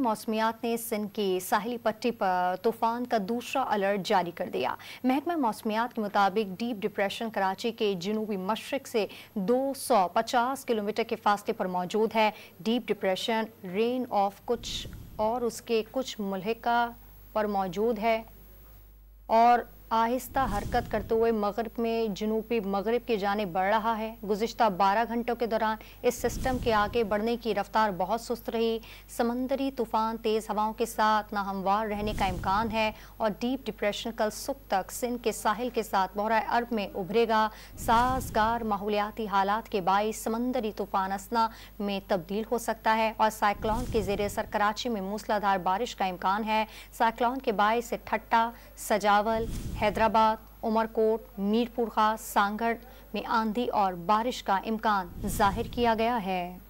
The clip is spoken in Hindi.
मौसमियात ने सिंध की साहली पट्टी पर तूफान का दूसरा अलर्ट जारी कर दिया महकमा मौसमियात के मुताबिक डीप डिप्रेशन कराची के जनूबी मशरक से 250 किलोमीटर के फासले पर मौजूद है डीप डिप्रेशन रेन ऑफ कुछ और उसके कुछ मुलहका पर मौजूद है और आहिस्ता हरकत करते हुए मगरब में जनूबी मगरब की जाने बढ़ रहा है गुजशत 12 घंटों के दौरान इस सिस्टम के आगे बढ़ने की रफ्तार बहुत सुस्त रही समंदरी तूफान तेज़ हवाओं के साथ नाहमवार रहने का इम्कान है और डीप डिप्रेशन कल सुख तक सिंध के साहिल के साथ बहरा अरब में उभरेगा साजगार माहौलियाती हालात के बायस समंदरी तूफान असना में तब्दील हो सकता है और साइक्लॉन के जेर असर कराची में मूसलाधार बारिश का इम्कान है साइक्लॉन के बायस से ठट्टा सजावल हैदराबाद उमरकोट मीरपुर खास सांगढ़ में आंधी और बारिश का इम्कान जाहिर किया गया है